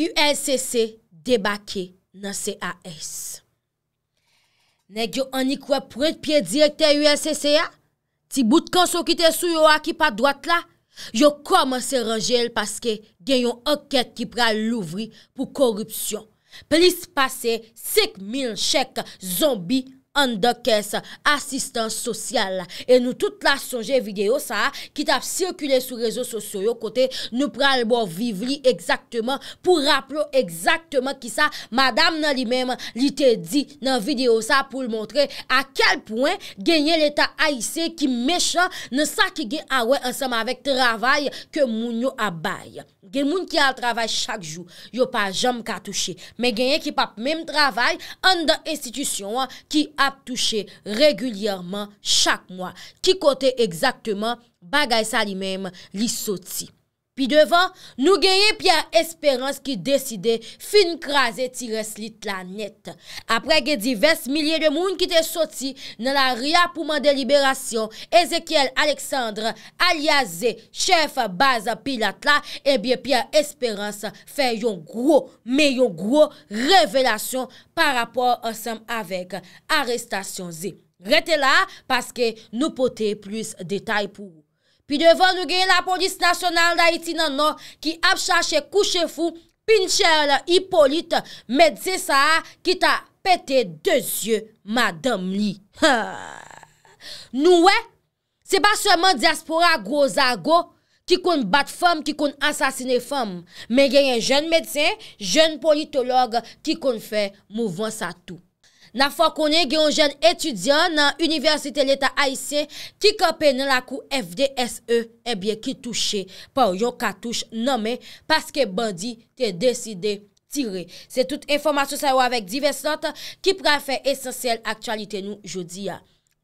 UNCC debake nan C.A.S. Nèk yo anik wè prèd piye direkte UNCC ya? Ti bout kan sou ki te sou yo akipa dwat la? Yo koman se range el paske gen yon oket ki pral louvri pou korupsyon. Plis pase sek mil shek zombi akipa. an da kes, asistan sosyal. E nou tout la sonje video sa, ki tap sirkule sou rezo sosyo kote, nou pral bo vive li, pou rapplo ekzaktman ki sa, madame nan li mem, li te di nan video sa, pou l montre a kel poen, genye l eta aise ki mechan, nan sa ki gen awe ansem avek travay, ke moun yo abay. Gen moun ki al travay chak jou, yo pa jom katouche, men genye ki pap mem travay, an da institisyon ki abay, ap touche regulyarman chak mwa ki kote egzakteman bagay sa li menm li soti. Pi devan, nou genye pi a esperans ki deside fin kraze ti reslit la net. Apre gen divers milye de moun ki te soti nan la ria pouman deliberasyon, Ezekiel Aleksandre, alia ze, chef baz pilat la, e biye pi a esperans fe yon gro, me yon gro revelasyon par apor ansam avek arestasyon ze. Rete la, paske nou pote plus detay pou ou. Pi devan nou genye la polis nasyonal da iti nan nou ki ap chache kouchefou, pinchele, hipolite, medse sa a ki ta pete dezye madame li. Nou we, se pa seman diaspora grozago ki kon bat fem, ki kon asasine fem, men genye jen medse, jen politolog ki kon fe mouvan sa tou. Nan fò konè gen yon jèn etudyan nan Université l'État Haïsien, ki kapè nan la kou FDSE, ebyè eh ki touche pou yon katouche nanmè, paske bandi te deside tire. Se tout informasyon sa yo avèk divers sot, ki prèfè esensyèl aktualite nou jodi ya.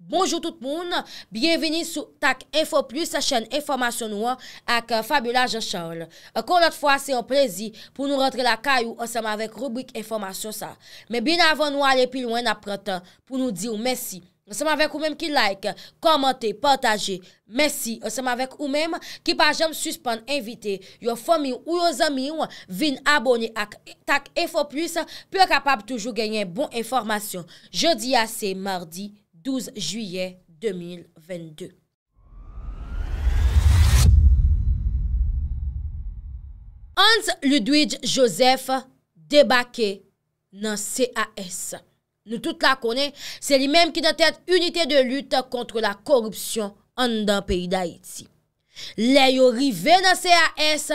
Bonjou tout moun, bienveni sou tak Info Plus chen informasyon nou ak euh, Fabiola Jechal. Kon not fwa se yo plezi pou nou rentre la kayou anseman vek rubrik informasyon sa. Men bin avon nou ale pi lwen apretan pou nou di ou mesi. Anseman vek ou menm ki like, komante, pataje, mesi. Anseman vek ou menm ki pa jem suspande invite yo fomi ou yo zami ou vin aboni ak tak Info Plus pou yo kapab toujou genyen bon informasyon. Je di ase mardi. 12 juyè 2022. Hans Ludwig Joseph debake nan CAS. Nou tout la konen, se li menm ki nan tèt unitè de lüt kontre la korupsyon an nan peyi da Haiti. Lè yo rive nan CAS,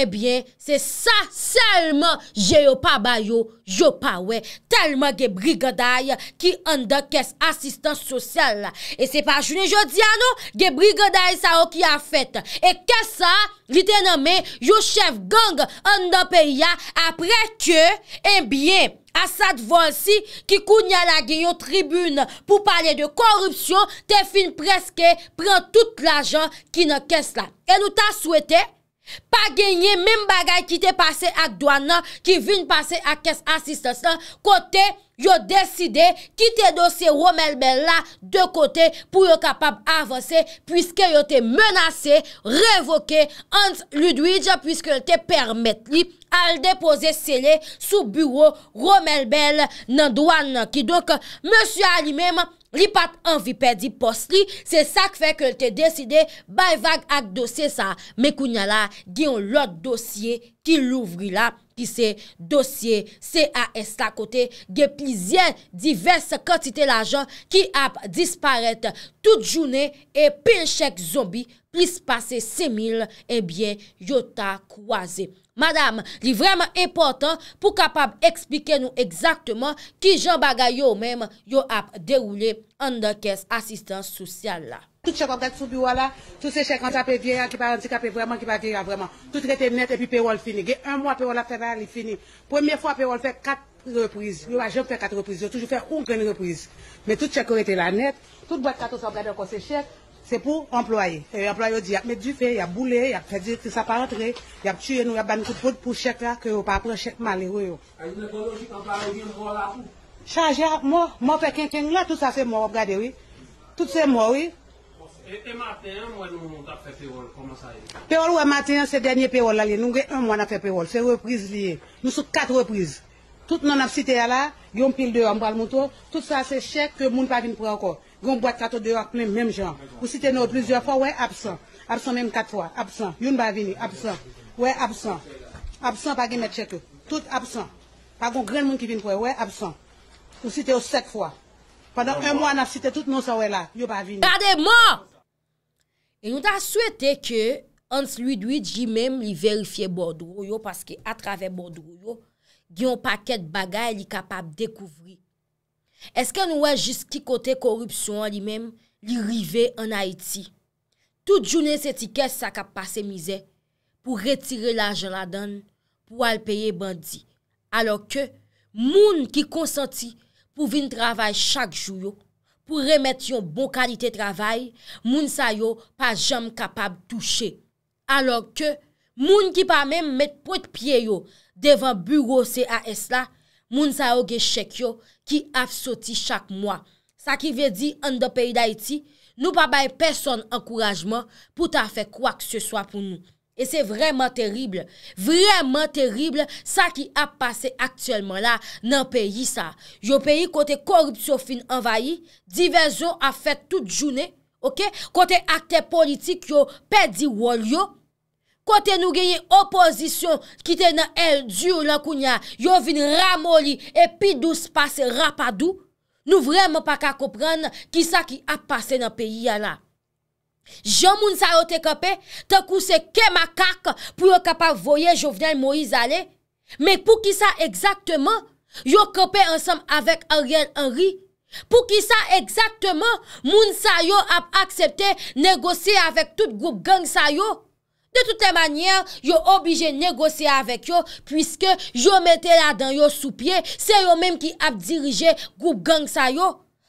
ebyen, eh se sa selman je yo pa bayo, yo pa we, telman ge brigaday ki an da kes asistan sosyal la. E se pa jouni jodi an nou, ge brigaday sa ou ki a fet. E kes sa, li te name yo chef gang an da perya apre ke, ebyen... Eh Asad vansi ki koun nye la genyo tribune pou pale de korupsyon, te fin preske pren tout la jan ki nan kes lan. E nou ta souwete pa genye men bagay ki te pase ak douan nan, ki vin pase ak kes asiste san, kote korupsyon. yo deside kite do se Romel Bell la de kote pou yo kapab avanse pwiske yo te menase, revoke Hans Ludwig pwiske yo te permette li al depose sele sou bureau Romel Bell nan doan nan ki. Donk, monsie Ali menman, Li pat anvi pedi pos li, se sak fe ke l te deside bay vag ak dosye sa. Mekounya la, gen yon lot dosye ki louvri la, ki se dosye C.A.S. la kote, gen plizien divers kantite la jan ki ap disparet tout jounen e pil chek zombi pliz pase se mil e bie yota kwaze. Madame, est vraiment important pour capable expliquer nous exactement qui Jean Bagay même yo a déroulé en caisse assistance sociale là. Tout chèque en tête sous bureau là, tout ces chèques en tape qui pas handicapé vraiment, qui pas vieille vraiment. Tout traité net et puis payroll fini. Un mois payroll a fait il fini. Première fois payroll fait quatre reprises. Yo a jamais fait quatre reprises, yo toujours fait une grande reprise. Mais tout chèque était là net, toute boîte 400 ans encore ses chèques c'est pour employer. Et l'employeur dit il y a du feu, il y a boulé, il y a fait dire que ça pas rentré, il y a tué nous, il y a ban coup de pour chèque là, que vous pas un chèque malheureux. Ah, à moi, moi, fait quelqu'un là, tout ça c'est moi, regardez, oui. Tout c'est moi, oui. Et matin, moi, nous avons fait payroll, comment ça est Payroll, ouais, matin, c'est dernier payroll, là, nous avons un mois, on a fait payroll, c'est reprise liée. Nous sommes quatre reprises. Tout le monde a cité là, il y a un pile de hommes, tout ça c'est chèque que le monde pas venir prendre encore. Gon bwa kato dewa, plen menm jan. Ou siten nou plizye fwa, wè absan. Absan menm kat fwa, absan. Yon ba vini, absan. Wè absan. Absan pa gen met chekou. Tout absan. Pa gon gren moun ki vin fwa, wè absan. Ou siten ou sek fwa. Pendan un mwa na siten, tout moun sa wè la. Yon ba vini. Bade mò! Yon da swete ke ans lui dwi di menm li verifiye Bordouyo paske atrave Bordouyo di yon paket bagay li kapab dekouvri. Eske nou wè jist ki kote korupsyon li mèm li rive en Haiti. Tout jounen se tikè sa kap pa se mizè pou retire la jan la dan pou al peye bandi. Alo ke moun ki konsanti pou vin travay chak jou yo pou remèt yon bon kalite travay, moun sa yo pa jam kapab touche. Alo ke moun ki pa mèm mèt pou et piye yo devan bureau CAS la, Moun sa yo ge chek yo ki ap soti chak mwa. Sa ki ve di an do peyi da iti, nou pa bay person an kourajman pou ta fe kwa kse swa pou nou. E se vreman terible, vreman terible sa ki ap pase aktuelman la nan peyi sa. Yo peyi kote koribso fin envayi, di vezo a fet tout jouni, kote akte politik yo pedi wol yo, kote nou genye opozisyon ki te nan el djur lakounya, yo vin ramoli epi dous pase rapadou, nou vremen pa ka kopren ki sa ki ap pase nan peyi ya la. Jan moun sa yo te kope, ta kouse ke makak pou yo kapa voye jovenel Moïse Ale, me pou ki sa ekzaktman, yo kope ansam avek Ariel Henry, pou ki sa ekzaktman, moun sa yo ap aksepte negosi avek tout group gang sa yo, De toute manyen, yo obije negose avek yo, pwiske yo mette la dan yo sou pie, se yo menm ki ap dirije goup gang sa yo.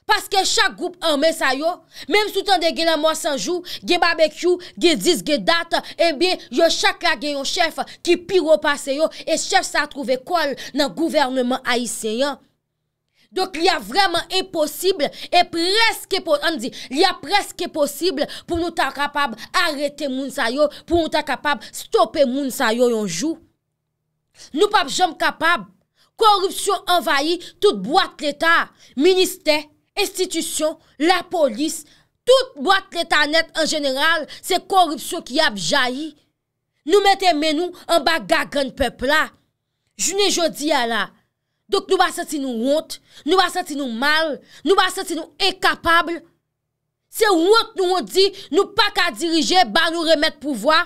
Paske chak goup anmen sa yo, menm sou tan de genan mwa sanjou, gen barbekyou, gen dis, gen dat, eh en bin yo chak la gen yon chef ki piro pa se yo, e chef sa trove kol nan gouvernement a yi se yon. Donk li a vreman e posible, e preske posible, an di, li a preske posible pou nou ta kapab arete moun sayo, pou nou ta kapab stope moun sayo yon jou. Nou pap jom kapab, korupsyon envayi, tout boite l'Etat, minister, institisyon, la polis, tout boite l'Etat net en general, se korupsyon ki ap jayi. Nou mette menou an baga gen pepla, june jodi ala. Dok nou ba sèti nou wot, nou ba sèti nou mal, nou ba sèti nou ekapabl. Se wot nou wot di, nou pa ka dirije ba nou remet pouvoi.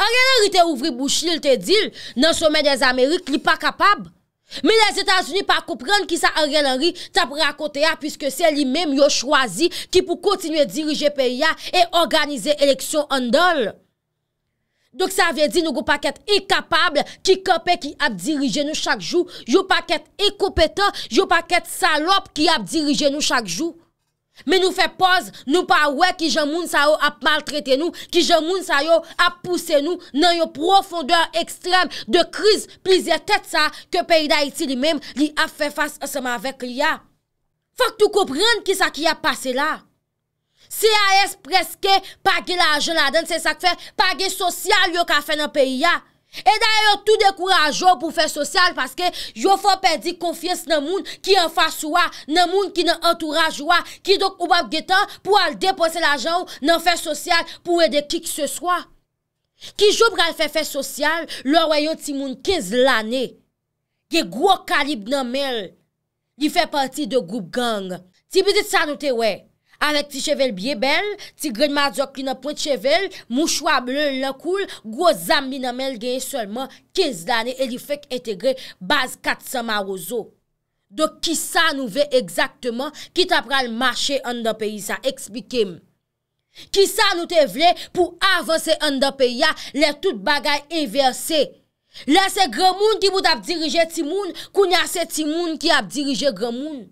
Arianari te ouvri bouchil te dil nan somen des Amerik li pa kapabl. Me les Etats-Unis pa koupren ki sa arianari tap re akote ya pwiske se li mem yo chwazi ki pou kontinu dirije pe ya e organize eleksyon andol. Dok sa ven di nou go paket e kapable ki kope ki ap dirije nou chak jou, yo paket e kopete, yo paket salop ki ap dirije nou chak jou. Men nou fe poz, nou pa we ki jen moun sa yo ap maltrete nou, ki jen moun sa yo ap pousse nou nan yo profondeur ekstrem de kriz, plize tet sa ke peyi da iti li menm li ap fe fas asema avek li ya. Fak tou kopren ki sa ki ap pase la. C.A.S. preske page la ajen la den, se sak fe, page sosyal yo ka fe nan peyi ya. E dayo, tou dekoura ajon pou fe sosyal, paske yo fò pedi konfyes nan moun ki an faswa, nan moun ki nan antourajwa, ki dok oubap getan pou al depose la ajen ou nan fe sosyal pou ede ki kise swa. Ki jòp gwa al fe fe sosyal, lò wè yo ti moun 15 l'anè, ge gwo kalib nan mèl, di fe parti de goup gang. Ti bizit sa nou te wè, Awek ti chevel biye bel, ti gren madzok li nan pwet chevel, mou chwa blon lakoul, gwo zam binamel genye solman 15 dani elifek entegre baz 400 marozo. Do ki sa nou ve exaktman ki tap pral mache an da peyi sa? Ekspikem. Ki sa nou te vle pou avanse an da peyi ya le tout bagay enverse? Le se gremoun ki bout ap dirije timoun, kounya se timoun ki ap dirije gremoun?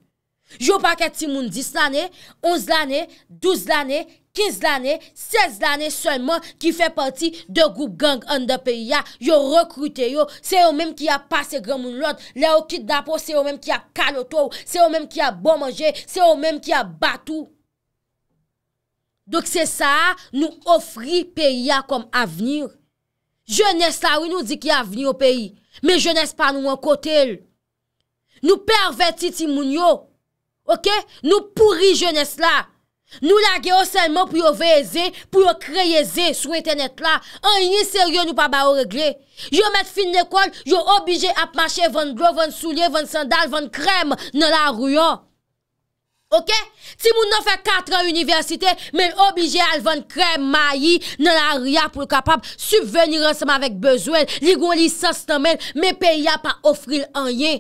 Yo pa ket ti moun 10 lane, 11 lane, 12 lane, 15 lane, 16 lane Seyman ki fe parti de goup gang an da peyi ya Yo rekrute yo, se yo menm ki a pase gen moun lot Le yo kit dapo, se yo menm ki a kalotou Se yo menm ki a bon manje, se yo menm ki a batou Dok se sa, nou ofri peyi ya kom avenir Je nes la ou nou di ki aveni yo peyi Me je nes pa nou wakote el Nou perve ti ti moun yo Ok, nou pourri jeunesse la, nou lage yo senman pou yo veyeze, pou yo kreyeze, sou eten etla, anye seryo nou pa ba o regle. Yo met fin dekol, yo obije ap mache vant glo, vant soulie, vant sandal, vant krem nan la ruyon. Ok, ti moun nan fe 4 an universite, men obije al vant krem, mayi, nan la ruyon pou kapap subveni resman vek bezwen, li gwen lisans nan men, men pe ya pa ofri l anye.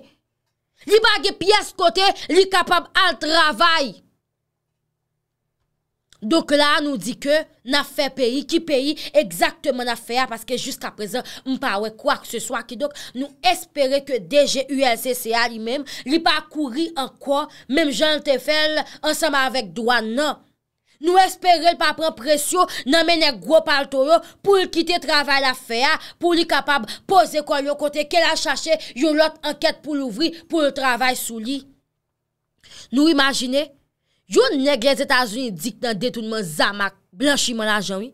Li bagye piyes kote, li kapab al travay. Dok la nou di ke, na fe peyi, ki peyi, egzaktman na feya, paske jist aprezen, mpa we kwa kse swa ki dok, nou espere ke DGULCCA li mem, li pa kouri an kwa, mem Jean Tefel, ansama avek Douana. Non. Nou espere l pa pran presyo nan menen gwo pal toyo pou l kite travay la feya pou li kapab pose kwa l yo kote ke la chache yon lot anket pou l ouvri pou l travay sou li. Nou imagine, yon neg les Etats-Unis dik nan detounman zamak blanchi man la janwi.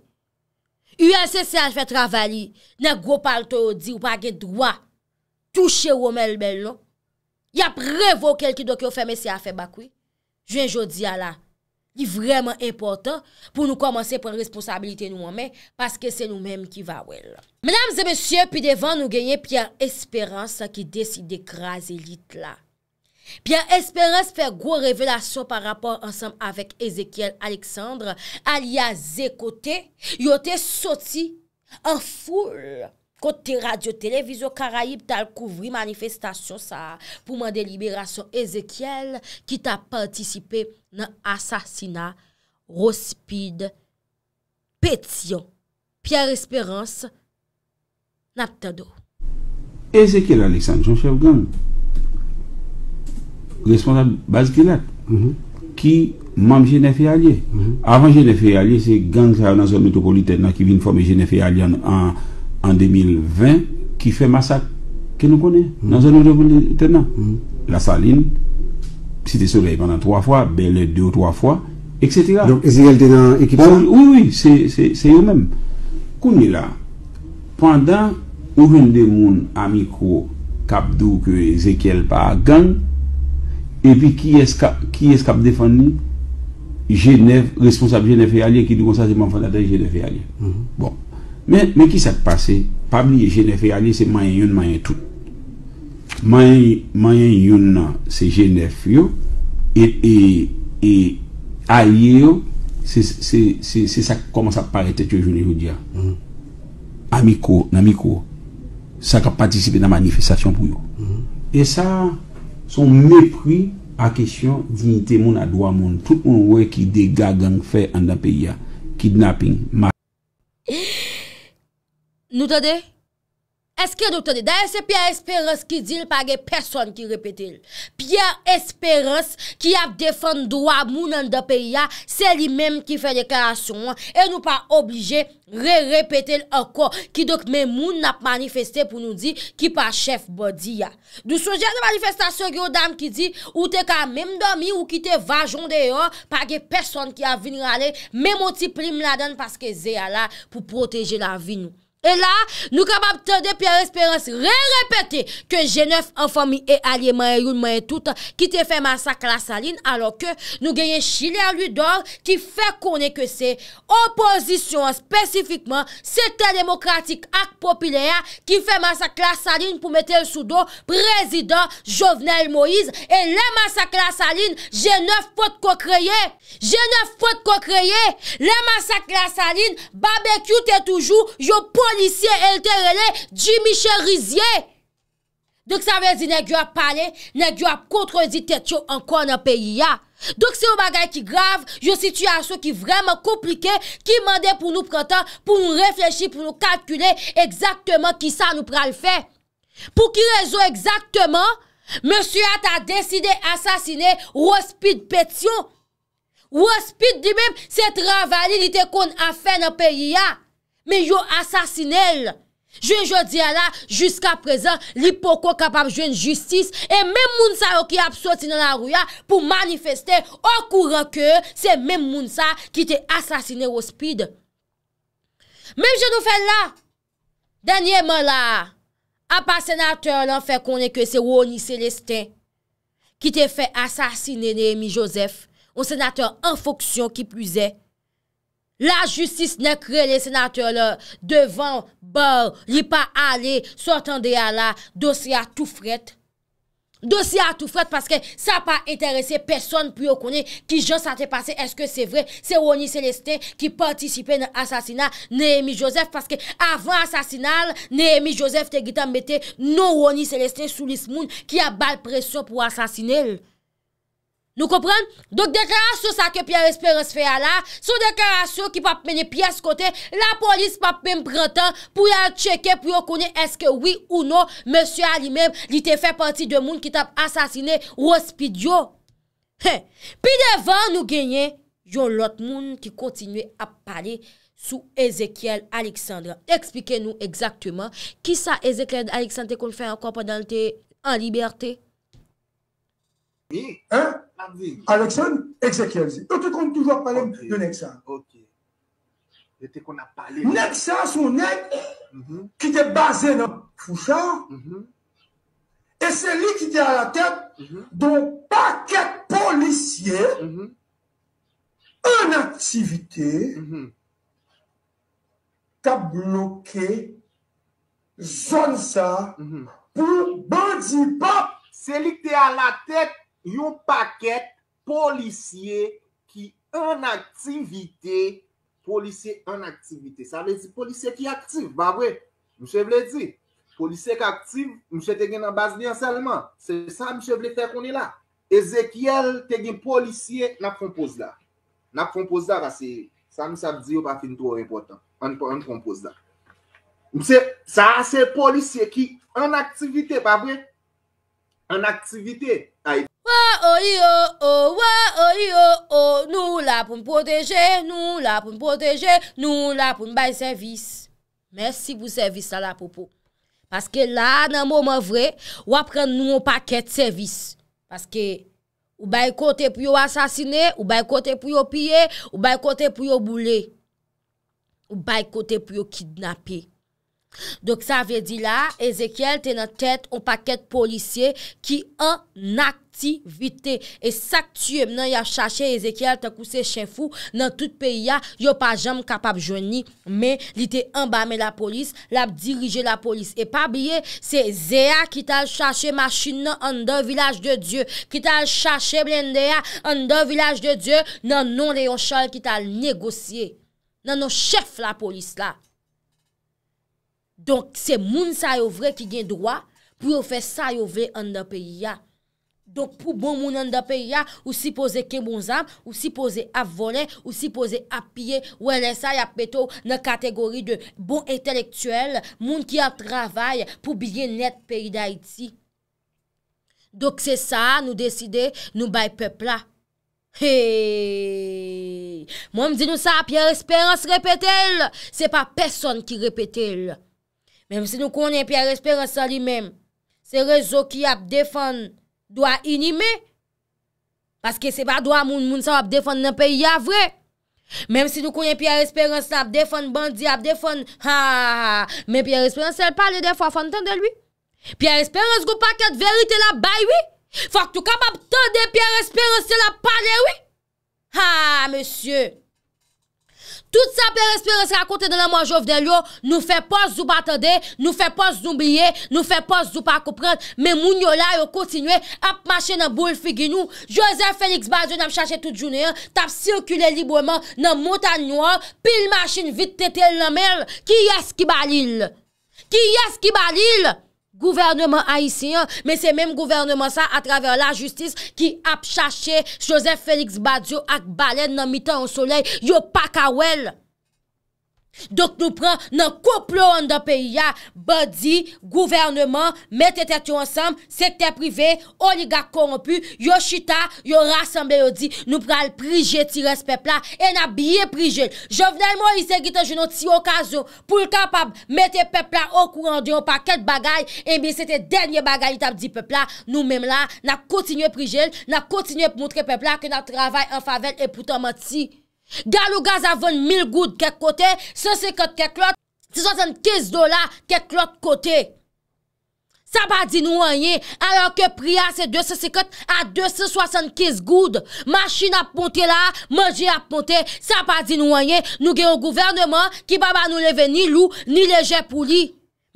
Yon se se al fe travay li, nen gwo pal toyo di w pa gen dwa touche w ome l bel lon. Yon prevo kel ki do ki o feme si a fe bakwi. Jwen jodi ala. ki vreman importan pou nou komanse pou responsabilite nou wame paske se nou menm ki va wel menam ze mesye pi devan nou genye pi an esperanse ki desi dekraz elit la pi an esperanse fe gwo revelasyon par rapor ansam avek Ezekiel Aleksandre alia Zekote yote soti an foule kote radyo televizyon karaib tal kouvri manifestasyon sa pouman deliberasyon Ezekiel ki ta partisipe nan asasina rospid petion pier esperans nap tado Ezekiel Alexandre, chanchef mhm. mhm. gang responsable bas gilat ki mam jenefe alye avan jenefe alye se gang sa nan zon metopolite nan ki vin fome jenefe alye an an en 2020 qui fait massacre que nous connaissons mm. dans la zone métropolitaine. La Saline, Cité Soleil pendant trois fois, Belle deux ou trois fois, etc. Donc Ezekiel était dans l'équipe Oui, oui, oui c'est eux-mêmes. est là, pendant ou ven amis moun amiko kapdou que Ezekiel qui et puis qui est qui qui defan défendu Genève, responsable Genève et alliés qui dit comme ça, c'est mon fondateur Genève et Allier. Mm-hmm. Bon. Men ki sa te pase? Pabli genefi, ane se mayen yon, mayen tout. Mayen yon nan, se genefi yo, e aye yo, se sa koman sa parete te yo jouni yon dia. Amiko, namiko, sa ka patisipe nan manifestasyon pou yo. E sa, son mepri a kesyon dignite moun, a dwa moun. Tout moun wey ki degagan fe andan peya. Kidnapping, massacring. Nou te de? Eske nou te de? Da e se Pierre Esperance ki dil pa ge person ki repete il. Pierre Esperance ki ap defen doa moun an da pe ya, se li menm ki fe deklarasyon e nou pa oblije re-repetel akor ki dok menm moun nap manifeste pou nou di ki pa chef bodi ya. Du souje an de manifestasyon yo dam ki di ou te ka menm do mi ou ki te vajon de yo pa ge person ki a vin rale menm oti prim la den paske ze a la pou proteje la vi nou. E la, nou kap ap te de pier espérance re-repeté ke jeneuf an fami e alie maye youn maye tout ki te fè masak la saline alo ke nou genye chile a lui dor ki fè konè ke se oposisyon spesifikman se te demokratik ak popilya ki fè masak la saline pou mette sou do prezident Jovenel Moïse e le masak la saline jeneuf fote ko kreye jeneuf fote ko kreye le masak la saline babekyoute toujou yo pou Anisye el terele, di miche rizye. Dok sa vezi ne gyo ap pale, ne gyo ap kontro di tetyo an kon an peyi ya. Dok se ou bagay ki grave, yo situasyon ki vreman komplike, ki mande pou nou prentan, pou nou reflechi, pou nou kalkule, ekzaktman ki sa nou pral fe. Pou ki rezo ekzaktman, monsi at a deside asasine, wospit petyo. Wospit di mem, se travali li te kon an fe nan peyi ya. Men yo asasine el. Je jodi ala, Juska prezant, Li poko kapap jwen justice, E men mounsa yo ki apsoti nan arouya, Pou manifeste, Okou reke, Se men mounsa ki te asasine wospide. Men jenou fè la, Danyèman la, A pa senateur lan fè konen ke se wouni selestè, Ki te fè asasine Nehemi Joseph, O senateur an foksyon ki plusè, La justice ne kre le senateur le, devan, bor, li pa ale, sotan de ala, dosi a tou fret. Dosi a tou fret, paske sa pa enterese, peson pou yo kone, ki jan sante pase, eske se vre, se roni seleste ki patisipe nan asasina Nehemi Joseph, paske avan asasinal, Nehemi Joseph te gita mette nou roni seleste sou lis moun ki a bal presyon pou asasine lè. Nou kompren? Dok dekara sou sa ke Pierre Esperance fè ya la, sou dekara sou ki pap mène piya s'kote, la polis pap mèm prèntan, pou yal cheke, pou yal konè eske oui ou no, mèsyou a li mèm, li te fè pati de moun ki tap asasine, ou ospid yo. Pi devan nou genye, yon lot moun ki kontinue ap pale, sou Ezekiel Alexandre. Ekspike nou eksaktouman, ki sa Ezekiel Alexandre kon fè an kompè dan te an libertè? Mi, an? Alexandre, Ezekiel. tu compte toujours parler de Nexa. Ok. qu'on a parlé. Nexa, son nec mhm. qui était basé dans Fouchard. Mhm. Et c'est lui qui était à la tête mhm. d'un paquet policier en activité qui a bloqué zone ça pour bandit pop. C'est lui qui était à la tête Yon paket polisye ki an aktivite, polisye an aktivite. Sa vezi polisye ki aktive, ba vwe? Mche vle di, polisye ki aktive, mche te gen an bazne an salman. Sa mche vle te konen la. E zek yel te gen polisye, nap kompoz la. Nap kompoz la, sa mse ap di yo pa fin to important. An kompoz la. Sa an se polisye ki an aktivite, ba vwe? An aktivite. Nou la pou m proteje, nou la pou m proteje, nou la pou m baye servis. Mersi pou servis sa la popo. Paske la nan momen vre, wapren nou paket servis. Paske ou baye kote pou yo asasine, ou baye kote pou yo pye, ou baye kote pou yo boule. Ou baye kote pou yo kidnapye. Dok sa ve di la, Ezekiel te nan tet ou paket polisye ki an aktivite. E sak tuyeb nan ya chache Ezekiel te kouse chen fou nan tout peyi ya, yo pa jam kapap jouni. Men, li te ambame la polis, lap dirije la polis. E pa biye, se Zea ki tal chache machin nan an dan vilaj de Diyo. Ki tal chache blende ya an dan vilaj de Diyo nan non leyon chal ki tal negosye. Nan nou chef la polis la. Donk se moun sa yo vre ki gen doa pou yo fe sa yo vre an da peyi ya. Donk pou bon moun an da peyi ya, ou si pose ke bon zan, ou si pose ap vole, ou si pose ap pye, ou ene sa yap peto nan kategori de bon entelektuel, moun ki ap travay pou bilye net peyi da iti. Donk se sa nou deside nou bay pepla. Heeey, moun m di nou sa ap pier esperans repete el, se pa person ki repete el. Mèm si nou konyen Pierre Esperance sa li mèm, se rezo ki ap defon do a inime. Paske se ba do a moun moun sa ap defon nan pe ya vre. Mèm si nou konyen Pierre Esperance la ap defon, bandi ap defon. Mèm Pierre Esperance se l pale de fwa fwantan de lui. Pierre Esperance go pa ket verite la bay. Fwa k tou kap ap ton de Pierre Esperance se la pale. Ha mèsyè. Toute sape respiransi akote nan manjof del yo, nou fe pos zoupa atade, nou fe pos zoublie, nou fe pos zoupa akoprent, men moun yo la yo kontinwe ap mache nan boule figinou, Joseph Félix Badiou nan chache tout jounen, tap sirkule libreman nan motan nouan, pil machine vit tetel nan mer, ki yas ki balil? Ki yas ki balil? Gouvernement haisyen, men se menm gouvernement sa a travèr la justis ki ap chache Joseph Félix Badiou ak balè nan mitan an soley, yo pa kawèl. Dok nou pran nan koplo an da peyi ya, badi, gouvernement, mette tetyo ansam, sekte prive, oliga korompu, yoshita, yor asambe yodi, nou pran prije ti res pepla, e nan biye prije. Jovenel mo yise gita jenon ti okazo, pou l kapab, mette pepla okou randyon pa ket bagay, e mi sete denye bagay itap di pepla, nou mem la, nan kontinye prije, nan kontinye moutre pepla, ke nan travay an favel e poutan mati. Gal ou gaz avon mil goud kek kote, se se kote kek lot, se sasen kiz do la kek lot kote. Sa pa di nou anye, alo ke priya se de se se kote a de se sasen kiz goud. Mashi na ponte la, manji na ponte, sa pa di nou anye, nou gen yo gouvernement ki baba nou leve ni lou ni leje pou li.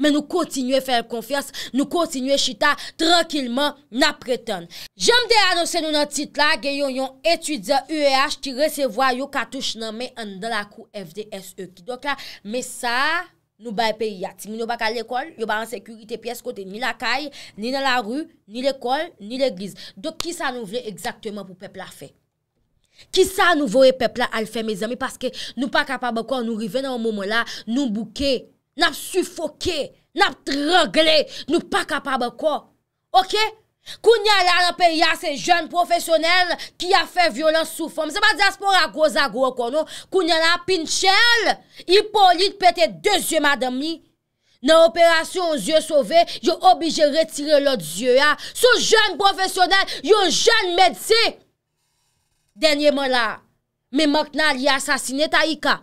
Men nou kontinuè fèl konfiyans, nou kontinuè chita, tranquillman, na pretan. Jèm de anonsè nou nan tit la, gen yon yon etudia UH e ki resevwa yon katouche nan me an dan la kou FDSE ki. Dok la, men sa, nou baye pe yat. Si mi nou baka l'ekol, yo baye ansekurite piyes kote, ni la kaye, ni nan la ru, ni l'ekol, ni l'eglize. Dok ki sa nou vè exactement pou pepla fè? Ki sa nou vòe pepla al fè, mes ami? Paske nou pa kapabè kon, nou rive nan o momon la, nou bouke peple. N ap sufoke, n ap trogle, nou pa kapab akwa. Ok? Kou nyala an ap peri a se joun profesyonel ki a fe violen soufom. Se pa di aspo ragou zagou akwa nou. Kou nyala pin chel, hipolite pete dezyem adem ni. Nan operasyon zye sove, yo obije retire lot zye ya. Sou joun profesyonel, yo joun medzi. Denye mwen la, me mok nan li asasine ta i ka.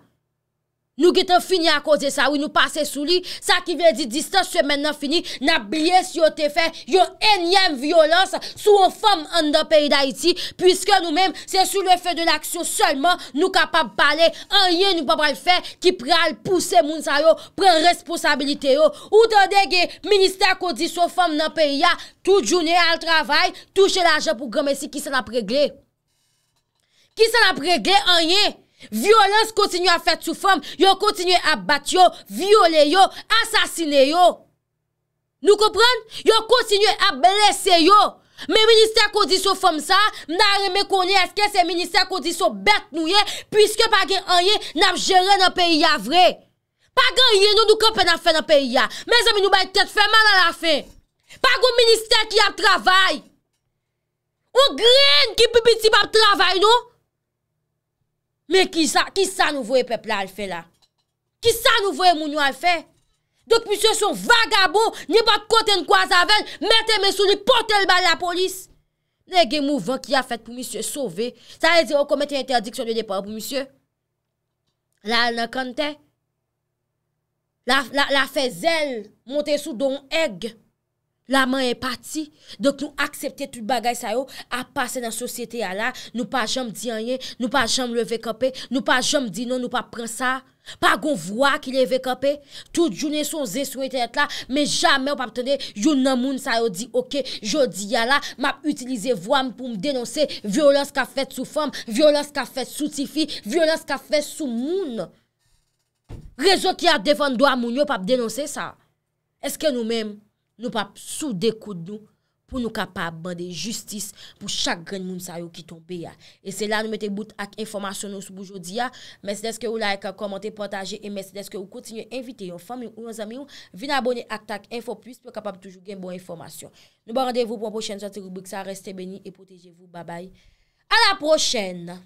Nou git an finye a kode sa ou nou pase sou li, sa ki ven di distan semen nan finye, nan blye si yo te fe, yo enyem violans sou o fom nan peri da iti, pwiske nou menm se sou le fe de laksyon, solman nou kapap bale, anye nou papal fe ki pre al puse moun sa yo, pre responsabilite yo. Ou te dege, minister kodi sou fom nan peri ya, tou jounye al travay, tou chel aje pou gome si ki se la pregle. Ki se la pregle anye! Violans kontinye a fet sou fom, yon kontinye a bat yo, viole yo, asasine yo. Nou kompren? Yon kontinye a blese yo. Me minister kondiso fom sa, mna reme konye eske se minister kondiso bet nou ye, pwiske pa gen anye nap jere nan peyi ya vre. Pa gen anye nou nou kapen ap fe nan peyi ya, me zami nou bay tet fèman nan la fe. Pa gen minister ki ap travay, ou gren ki pupiti pa ap travay nou, Men ki sa nou voye pepla al fe la? Ki sa nou voye mounyo al fe? Dok misye son vagabo, ni pa kote n kwa sa ven, mette men sou li pote l bal la polis. Ne gen mou ven ki a fete pou misye sove, sa e zi o komete interdiksyon li depan pou misye. La al nan kante? La fe zel, monte sou don egg. La man e pati. Dok nou aksepte tout bagay sa yo a pase nan sosyete ya la. Nou pa jom di anyen. Nou pa jom levekope. Nou pa jom di nou nou pa pren sa. Pa gon vwa ki levekope. Tout jounen son zeswete et la. Men jame ou pa ptene. Joun nan moun sa yo di oke. Joun di ya la. Map utilize vwa m pou m denonse. Violos ka fet sou fom. Violos ka fet sou tifi. Violos ka fet sou moun. Rezo ki a defon doa moun yo pa pdenonse sa. Eske nou menm. Nou pa sou dekoud nou pou nou kapab bande justice pou chak gen moun sa yo ki ton pe ya. E se la nou mette bout ak informasyon nou sou bou jodi ya. Mèsi deske ou like, komante, potaje. E mèsi deske ou kontinye invite yon fami ou yon zami ou. Vina abone ak tak info plus pou kapab toujou gen bon informasyon. Nou ba randevou pou an pochène. Sò te koubik sa. Restè beni e potejevou. Ba bay. A la pochène.